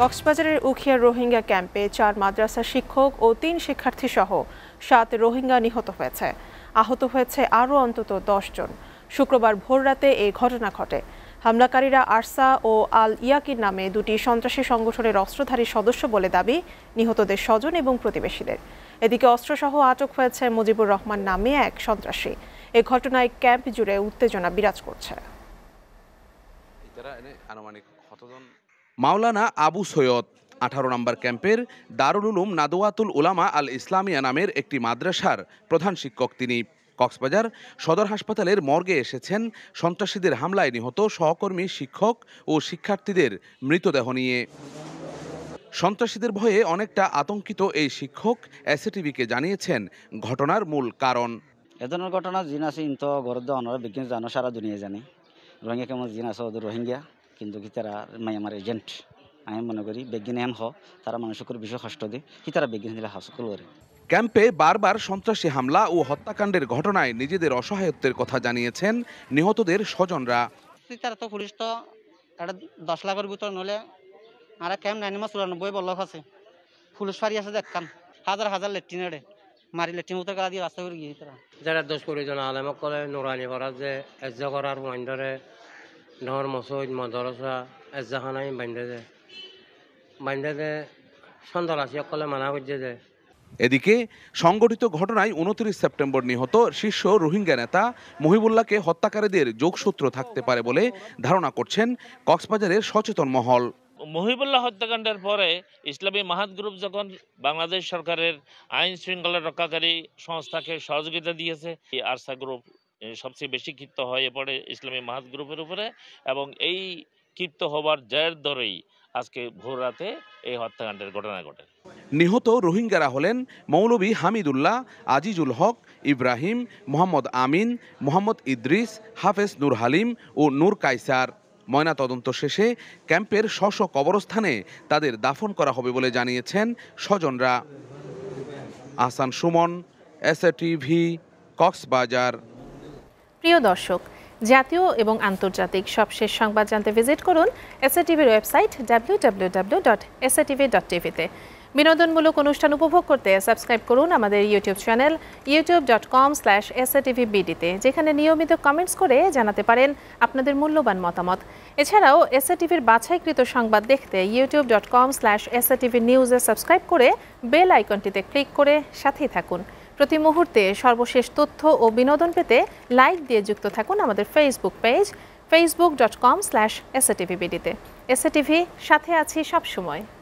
কক্সবাজারের উখিয়া রোহিঙ্গা ক্যাম্পে চার মাদ্রাসা শিক্ষক ও তিন শিক্ষার্থী সহ সাত রোহিঙ্গা নিহত হয়েছে আহত হয়েছে আরও অন্তত জন শুক্রবার ভোররাতে এই ঘটনা ঘটে হামলাকারীরা আরসা ও আল ইয়াকির নামে দুটি সন্ত্রাসী সংগঠনের অস্ত্রধারী সদস্য বলে দাবি নিহতদের স্বজন এবং প্রতিবেশীদের এদিকে অস্ত্রসহ আটক হয়েছে মুজিবুর রহমান নামে এক সন্ত্রাসী এ ঘটনায় ক্যাম্প জুড়ে উত্তেজনা বিরাজ করছে আনুমানিক মাওলানা আবু সৈয়দ আঠারো নম্বর ক্যাম্পের দারুল উলুম নাদোয়াতুল উলামা আল ইসলামিয়া নামের একটি মাদ্রাসার প্রধান শিক্ষক তিনি কক্সবাজার সদর হাসপাতালের মর্গে এসেছেন সন্ত্রাসীদের হামলায় নিহত সহকর্মী শিক্ষক ও শিক্ষার্থীদের মৃতদেহ নিয়ে সন্ত্রাসীদের ভয়ে অনেকটা আতঙ্কিত এই শিক্ষক এসএটিভিকে জানিয়েছেন ঘটনার মূল কারণ ধরনের ঘটনা জিন আছে ইন্ত ঘর বিজ্ঞান জানো সারা দুনিয়া জানে রোহিঙ্গা কেমন জিন আছে ওদের রোহিঙ্গা কিন্তু কি তারা মানে আমার এজেন্ট আমি মনে করি বেগিন হ তারা মানুষের বিষয় কষ্ট দেয় কি তারা বেগিন দিলে করে ক্যাম্পে বারবার সন্ত্রাসী হামলা ও হত্যাকাণ্ডের ঘটনায় নিজেদের অসহায়ত্বের কথা জানিয়েছেন নিহতদের স্বজনরা তারা তো পুলিশ তো একটা দশ লাখের ভিতরে নলে আর ক্যাম্প নাইনমা চুরানব্বই বলক আছে পুলিশ ফারি আছে দেখান হাজার হাজার লেট্রিন এড়ে মারি লেট্রিন উত্তর গালা দিয়ে রাস্তা করে গিয়ে তারা যারা দশ কুড়ি জন আলেমক কলে নোরানি করার যে এজ্জ করার মাইন্ডরে নহর মসজিদ মদরসা এজাহান আমি বান্ধে দে বান্ধে দে সকলে মানা করছে যে এদিকে সংগঠিত ঘটনায় উনত্রিশ সেপ্টেম্বর নিহত শীর্ষ রোহিঙ্গা নেতা মহিবুল্লাহকে হত্যাকারীদের যোগসূত্র থাকতে পারে বলে ধারণা করছেন কক্সবাজারের সচেতন মহল মহিবুল্লাহ হত্যাকাণ্ডের পরে ইসলামী মাহাত গ্রুপ যখন বাংলাদেশ সরকারের আইন শৃঙ্খলা রক্ষাকারী সংস্থাকে সহযোগিতা দিয়েছে আরসা গ্রুপ সবচেয়ে বেশি ক্ষিপ্ত হয় এরপরে ইসলামী মাহাত গ্রুপের উপরে এবং এই ক্ষিপ্ত হবার জয়ের দরেই আজকে ভোর রাতে এই হত্যাকাণ্ডের ঘটনা ঘটে নিহত রোহিঙ্গারা হলেন মৌলবী হামিদুল্লাহ আজিজুল হক ইব্রাহিম মোহাম্মদ আমিন মোহাম্মদ ইদ্রিস হাফেজ নুর হালিম ও নূর কাইসার তদন্ত শেষে ক্যাম্পের শশ কবরস্থানে তাদের দাফন করা হবে বলে জানিয়েছেন স্বজনরা আসান সুমন এস টিভি কক্সবাজার প্রিয় দর্শক জাতীয় এবং আন্তর্জাতিক সবশেষ সংবাদ জানতে ভিজিট করুন এসএটিভির website W W W dot SATV dot টিভিতে বিনোদনমূলক অনুষ্ঠান উপভোগ করতে সাবস্ক্রাইব করুন আমাদের YouTube channel YouTube dot com slash SATV বিডিতে যেখানে নিয়মিত কমেন্টস করে জানাতে পারেন আপনাদের মূল্যবান মতামত এছাড়াও এসএটিভির বাছাইকৃত সংবাদ দেখতে YouTube dot com slash SATV নিউজে সাবস্ক্রাইব করে বেল আইকনটিতে ক্লিক করে সাথেই থাকুন প্রতি মুহূর্তে সর্বশেষ তথ্য ও বিনোদন পেতে লাইক দিয়ে যুক্ত থাকুন আমাদের Facebook page Facebook dot com slash SA SATV সাথে আছি সবসময়